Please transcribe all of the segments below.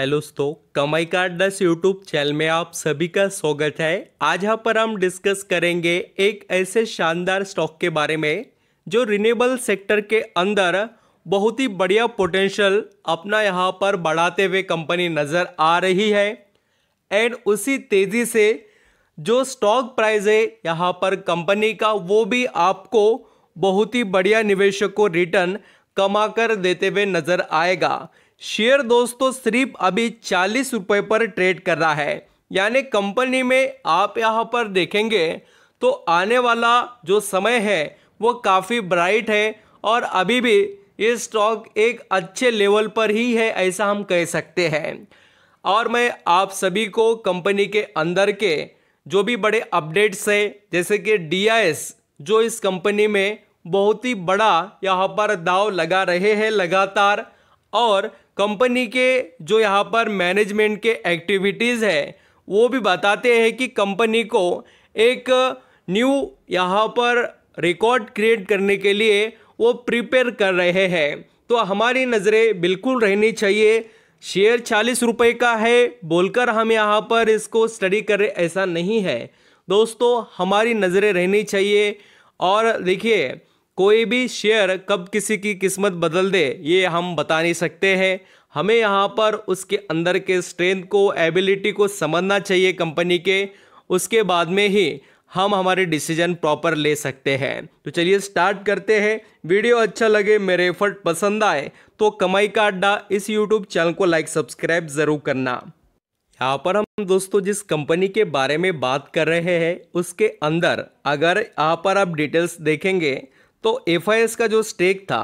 hello दोस्तों कमाई का दस यूट्यूब चैनल में आप सभी का स्वागत है आज यहाँ पर हम डिस्कस करेंगे एक ऐसे शानदार स्टॉक के बारे में जो रिनेबल सेक्टर के अंदर बहुत ही बढ़िया पोटेंशियल अपना यहाँ पर बढ़ाते हुए कंपनी नज़र आ रही है एंड उसी तेज़ी से जो स्टॉक प्राइस है यहाँ पर कंपनी का वो भी आपको बहुत ही बढ़िया निवेशक को रिटर्न कमा कर देते हुए नज़र आएगा शेयर दोस्तों सिर्फ अभी चालीस रुपये पर ट्रेड कर रहा है यानी कंपनी में आप यहाँ पर देखेंगे तो आने वाला जो समय है वो काफ़ी ब्राइट है और अभी भी ये स्टॉक एक अच्छे लेवल पर ही है ऐसा हम कह सकते हैं और मैं आप सभी को कंपनी के अंदर के जो भी बड़े अपडेट्स है जैसे कि डी जो इस कंपनी में बहुत ही बड़ा यहाँ पर दाव लगा रहे हैं लगातार और कंपनी के जो यहाँ पर मैनेजमेंट के एक्टिविटीज़ है वो भी बताते हैं कि कंपनी को एक न्यू यहाँ पर रिकॉर्ड क्रिएट करने के लिए वो प्रिपेयर कर रहे हैं तो हमारी नज़रें बिल्कुल रहनी चाहिए शेयर चालीस रुपये का है बोलकर हम यहाँ पर इसको स्टडी कर रहे ऐसा नहीं है दोस्तों हमारी नज़रें रहनी चाहिए और देखिए कोई भी शेयर कब किसी की किस्मत बदल दे ये हम बता नहीं सकते हैं हमें यहाँ पर उसके अंदर के स्ट्रेंथ को एबिलिटी को समझना चाहिए कंपनी के उसके बाद में ही हम हमारे डिसीजन प्रॉपर ले सकते हैं तो चलिए स्टार्ट करते हैं वीडियो अच्छा लगे मेरे एफर्ट पसंद आए तो कमाई का अड्डा इस यूट्यूब चैनल को लाइक सब्सक्राइब ज़रूर करना यहाँ पर हम दोस्तों जिस कंपनी के बारे में बात कर रहे हैं उसके अंदर अगर यहाँ पर आप डिटेल्स देखेंगे तो एफ का जो स्टेक था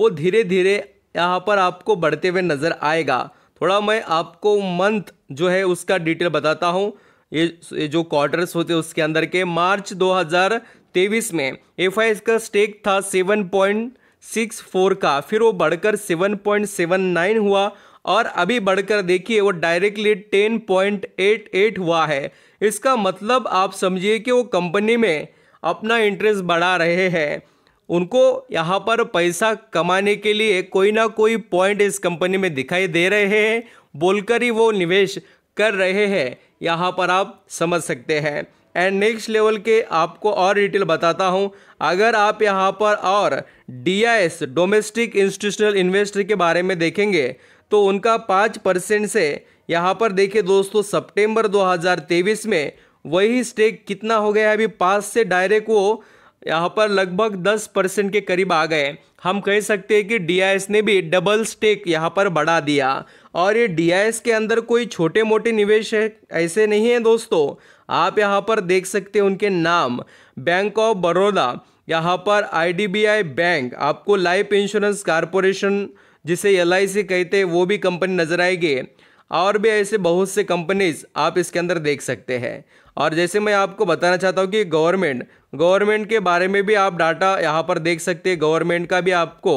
वो धीरे धीरे यहाँ पर आपको बढ़ते हुए नज़र आएगा थोड़ा मैं आपको मंथ जो है उसका डिटेल बताता हूँ ये, ये जो क्वार्टर्स होते हैं उसके अंदर के मार्च 2023 में एफ का स्टेक था 7.64 का फिर वो बढ़कर 7.79 हुआ और अभी बढ़कर देखिए वो डायरेक्टली 10.88 हुआ है इसका मतलब आप समझिए कि वो कंपनी में अपना इंटरेस्ट बढ़ा रहे हैं उनको यहाँ पर पैसा कमाने के लिए कोई ना कोई पॉइंट इस कंपनी में दिखाई दे रहे हैं बोलकर ही वो निवेश कर रहे हैं यहाँ पर आप समझ सकते हैं एंड नेक्स्ट लेवल के आपको और डिटेल बताता हूँ अगर आप यहाँ पर और डी डोमेस्टिक इंस्टीट्यूशनल इन्वेस्टर के बारे में देखेंगे तो उनका पाँच परसेंट से यहाँ पर देखिए दोस्तों सितंबर 2023 में वही स्टेक कितना हो गया है अभी पाँच से डायरेक्ट वो यहाँ पर लगभग 10 परसेंट के करीब आ गए हम कह सकते हैं कि डी ने भी डबल स्टेक यहाँ पर बढ़ा दिया और ये डी के अंदर कोई छोटे मोटे निवेश है ऐसे नहीं है दोस्तों आप यहाँ पर देख सकते हैं उनके नाम बैंक ऑफ बड़ौदा यहाँ पर आई बैंक आपको लाइफ इंश्योरेंस कारपोरेशन जिसे एल कहते हैं वो भी कंपनी नज़र आएगी और भी ऐसे बहुत से कंपनीज आप इसके अंदर देख सकते हैं और जैसे मैं आपको बताना चाहता हूँ कि गवर्नमेंट गवर्नमेंट के बारे में भी आप डाटा यहाँ पर देख सकते हैं गवर्नमेंट का भी आपको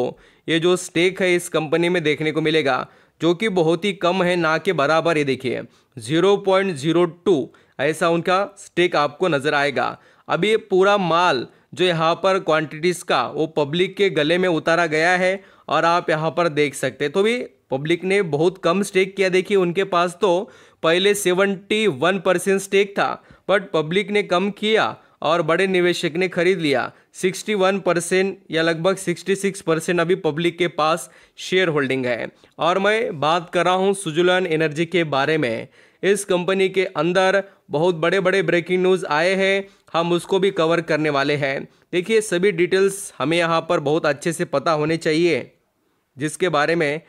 ये जो स्टेक है इस कंपनी में देखने को मिलेगा जो कि बहुत ही कम है ना के बराबर ये देखिए ज़ीरो पॉइंट ज़ीरो टू ऐसा उनका स्टेक आपको नज़र आएगा अभी पूरा माल जो यहाँ पर क्वांटिटीज़ का वो पब्लिक के गले में उतारा गया है और आप यहाँ पर देख सकते तो भी पब्लिक ने बहुत कम स्टेक किया देखिए उनके पास तो पहले 71 परसेंट स्टेक था बट पब्लिक ने कम किया और बड़े निवेशक ने खरीद लिया 61 परसेंट या लगभग 66 परसेंट अभी पब्लिक के पास शेयर होल्डिंग है और मैं बात कर रहा हूँ सुजुलन एनर्जी के बारे में इस कंपनी के अंदर बहुत बड़े बड़े ब्रेकिंग न्यूज़ आए हैं हम उसको भी कवर करने वाले हैं देखिए सभी डिटेल्स हमें यहाँ पर बहुत अच्छे से पता होने चाहिए जिसके बारे में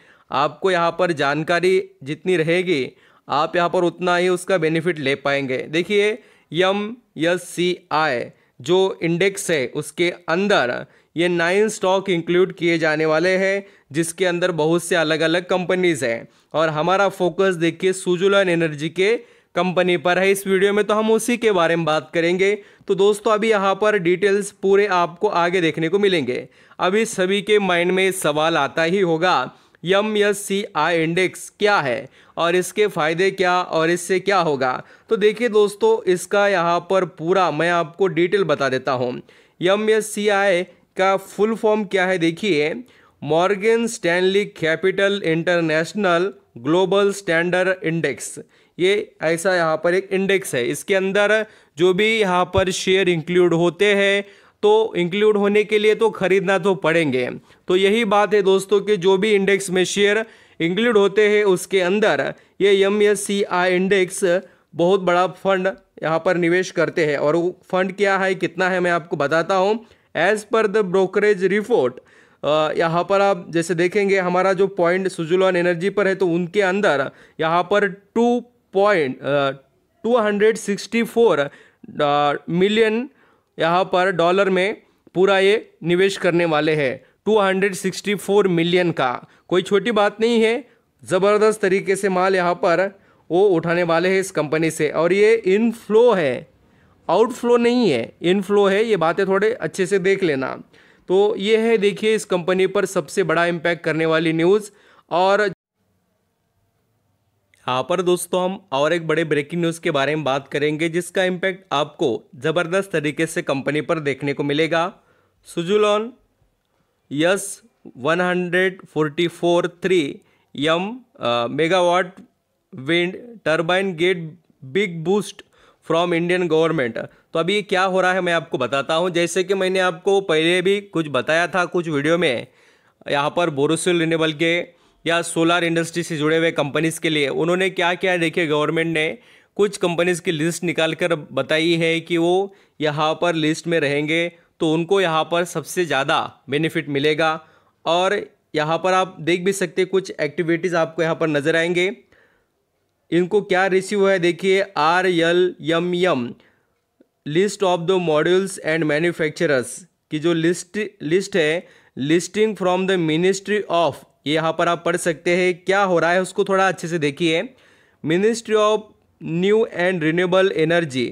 आपको यहाँ पर जानकारी जितनी रहेगी आप यहाँ पर उतना ही उसका बेनिफिट ले पाएंगे देखिए यम यस सी आई जो इंडेक्स है उसके अंदर ये नाइन स्टॉक इंक्लूड किए जाने वाले हैं जिसके अंदर बहुत से अलग अलग कंपनीज हैं और हमारा फोकस देखिए सुजुलन एनर्जी के कंपनी पर है इस वीडियो में तो हम उसी के बारे में बात करेंगे तो दोस्तों अभी यहाँ पर डिटेल्स पूरे आपको आगे देखने को मिलेंगे अभी सभी के माइंड में सवाल आता ही होगा M S C I index क्या है और इसके फ़ायदे क्या और इससे क्या होगा तो देखिए दोस्तों इसका यहाँ पर पूरा मैं आपको डिटेल बता देता हूँ यम एस सी आई का फुल फॉर्म क्या है देखिए Morgan Stanley Capital International Global Standard Index ये ऐसा यहाँ पर एक इंडेक्स है इसके अंदर जो भी यहाँ पर शेयर इंक्लूड होते हैं तो इंक्लूड होने के लिए तो खरीदना तो पड़ेंगे तो यही बात है दोस्तों कि जो भी इंडेक्स में शेयर इंक्लूड होते हैं उसके अंदर ये M S C I index बहुत बड़ा फंड यहाँ पर निवेश करते हैं और वो फंड क्या है कितना है मैं आपको बताता हूँ as per the brokerage report यहाँ पर आप जैसे देखेंगे हमारा जो पॉइंट सुजुलॉन एनर्जी पर है तो उनके अंदर यहाँ पर two point two hundred sixty four million यहाँ पर डॉलर में पूरा ये निवेश करने वाले है 264 मिलियन का कोई छोटी बात नहीं है ज़बरदस्त तरीके से माल यहाँ पर वो उठाने वाले हैं इस कंपनी से और ये इनफ्लो है आउटफ्लो नहीं है इनफ्लो है ये बातें थोड़े अच्छे से देख लेना तो ये है देखिए इस कंपनी पर सबसे बड़ा इम्पैक्ट करने वाली न्यूज़ और यहाँ पर दोस्तों हम और एक बड़े ब्रेकिंग न्यूज़ के बारे में बात करेंगे जिसका इम्पैक्ट आपको ज़बरदस्त तरीके से कंपनी पर देखने को मिलेगा Suzlon S one hundred forty four three M megawatt wind turbine get big boost from Indian government तो अभी क्या हो रहा है मैं आपको बताता हूँ जैसे कि मैंने आपको पहले भी कुछ बताया था कुछ वीडियो में यहाँ पर बोरोसिल रिनेबल के या सोलार इंडस्ट्री से जुड़े हुए कंपनीज़ के लिए उन्होंने क्या क्या देखिए गवर्नमेंट ने कुछ कंपनीज़ की लिस्ट निकाल कर बताई है कि वो यहाँ पर लिस्ट में रहेंगे तो उनको यहाँ पर सबसे ज़्यादा बेनिफिट मिलेगा और यहाँ पर आप देख भी सकते कुछ एक्टिविटीज़ आपको यहाँ पर नज़र आएंगे इनको क्या रिसीव हुआ है देखिए R L M M list of the modules and manufacturers की जो लिस्ट लिस्ट है listing from the ministry of ये यहाँ पर आप पढ़ सकते हैं क्या हो रहा है उसको थोड़ा अच्छे से देखिए ministry of new and renewable energy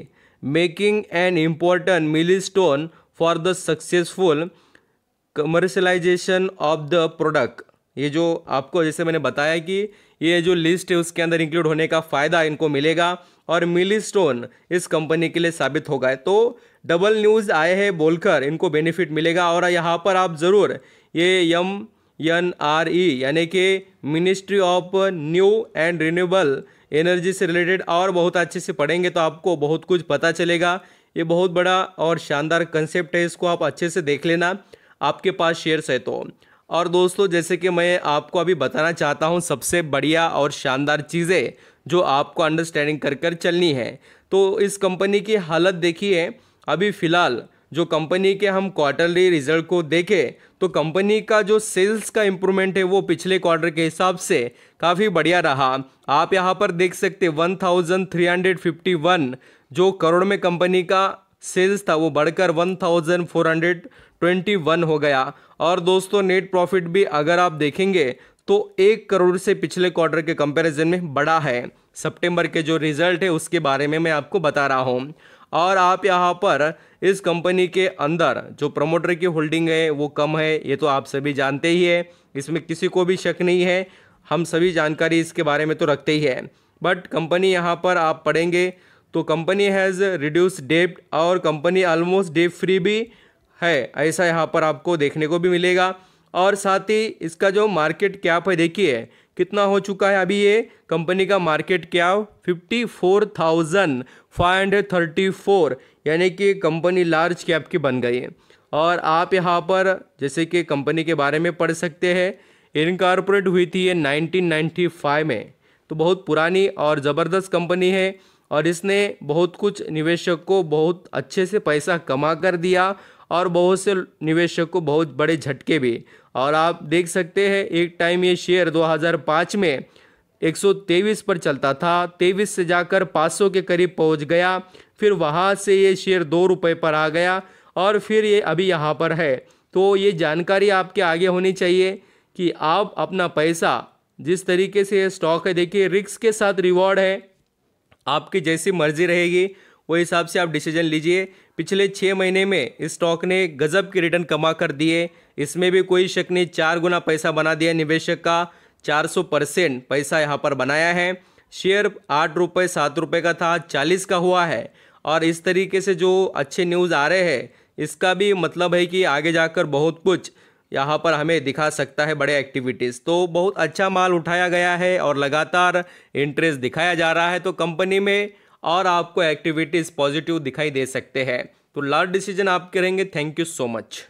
making an important milestone for the successful commercialisation of the product ये जो आपको जैसे मैंने बताया कि ये जो लिस्ट है उसके अंदर इंक्लूड होने का फ़ायदा इनको मिलेगा और मिली स्टोन इस कंपनी के लिए साबित होगा तो डबल न्यूज़ आए हैं बोलकर इनको बेनिफिट मिलेगा और यहाँ पर आप ज़रूर ये यम एन आर ई यानी कि ministry of new and renewable energy से रिलेटेड और बहुत अच्छे से पढ़ेंगे तो आपको बहुत कुछ पता चलेगा ये बहुत बड़ा और शानदार कंसेप्ट है इसको आप अच्छे से देख लेना आपके पास शेयर्स है तो और दोस्तों जैसे कि मैं आपको अभी बताना चाहता हूँ सबसे बढ़िया और शानदार चीज़ें जो आपको अंडरस्टैंडिंग कर कर चलनी है तो इस कंपनी की हालत देखिए अभी फ़िलहाल जो कंपनी के हम क्वार्टरली रिजल्ट को देखें तो कंपनी का जो सेल्स का इम्प्रूवमेंट है वो पिछले क्वार्टर के हिसाब से काफ़ी बढ़िया रहा आप यहाँ पर देख सकते 1351 जो करोड़ में कंपनी का सेल्स था वो बढ़कर 1421 हो गया और दोस्तों नेट प्रॉफिट भी अगर आप देखेंगे तो एक करोड़ से पिछले क्वार्टर के कंपैरिजन में बड़ा है सितंबर के जो रिजल्ट है उसके बारे में मैं आपको बता रहा हूँ और आप यहाँ पर इस कंपनी के अंदर जो प्रमोटर की होल्डिंग है वो कम है ये तो आप सभी जानते ही है इसमें किसी को भी शक नहीं है हम सभी जानकारी इसके बारे में तो रखते ही है बट कंपनी यहाँ पर आप पढ़ेंगे तो कंपनी हैज़ रिड्यूस डेप्ट और कंपनी ऑलमोस्ट डेप फ्री भी है ऐसा यहाँ पर आपको देखने को भी मिलेगा और साथ ही इसका जो मार्केट कैप है देखिए कितना हो चुका है अभी ये कंपनी का मार्केट क्या fifty four thousand five hundred thirty four यानी कि कंपनी लार्ज कैप की बन गई है और आप यहाँ पर जैसे कि कंपनी के बारे में पढ़ सकते हैं इनकारपोरेट हुई थी ये 1995 में तो बहुत पुरानी और ज़बरदस्त कंपनी है और इसने बहुत कुछ निवेशक को बहुत अच्छे से पैसा कमा कर दिया और बहुत से निवेशक को बहुत बड़े झटके भी और आप देख सकते हैं एक टाइम ये शेयर 2005 में 123 पर चलता था 23 से जाकर 500 के करीब पहुंच गया फिर वहाँ से ये शेयर दो रुपये पर आ गया और फिर ये अभी यहाँ पर है तो ये जानकारी आपके आगे होनी चाहिए कि आप अपना पैसा जिस तरीके से ये स्टॉक है देखिए रिक्स के साथ रिवॉर्ड है आपकी जैसी मर्जी रहेगी वो हिसाब से आप डिसीजन लीजिए पिछले छः महीने में इस स्टॉक ने गजब के रिटर्न कमा कर दिए इसमें भी कोई शक नहीं चार गुना पैसा बना दिया निवेशक का 400 परसेंट पैसा यहाँ पर बनाया है शेयर आठ रुपये सात रुपये का था चालीस का हुआ है और इस तरीके से जो अच्छे न्यूज़ आ रहे हैं इसका भी मतलब है कि आगे जाकर बहुत कुछ यहाँ पर हमें दिखा सकता है बड़े एक्टिविटीज़ तो बहुत अच्छा माल उठाया गया है और लगातार इंटरेस्ट दिखाया जा रहा है तो कंपनी में और आपको एक्टिविटीज़ पॉजिटिव दिखाई दे सकते हैं तो लास्ट डिसीजन आप करेंगे थैंक यू सो मच